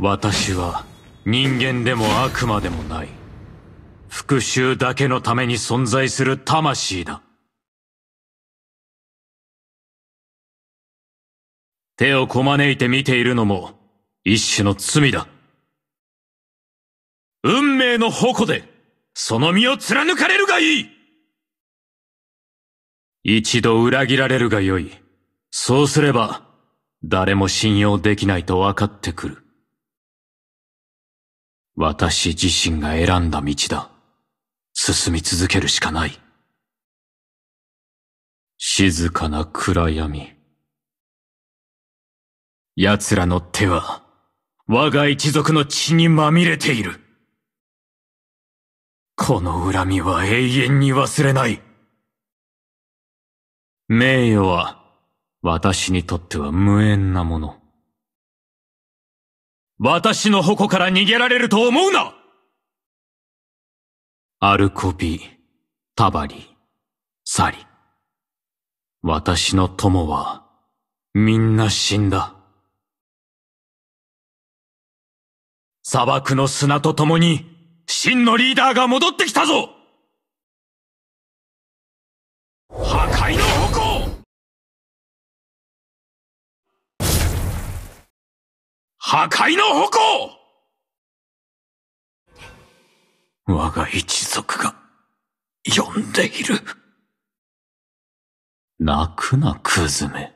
私は人間でも悪魔でもない。復讐だけのために存在する魂だ。手をこまねいて見ているのも一種の罪だ。運命の矛で、その身を貫かれるがいい一度裏切られるがよい。そうすれば、誰も信用できないと分かってくる。私自身が選んだ道だ。進み続けるしかない。静かな暗闇。奴らの手は、我が一族の血にまみれている。この恨みは永遠に忘れない。名誉は、私にとっては無縁なもの。私の矛から逃げられると思うなアルコビ、タバリ、サリ。私の友は、みんな死んだ。砂漠の砂と共に、真のリーダーが戻ってきたぞ破壊の矛我が一族が、呼んでいる。泣くな、クズめ。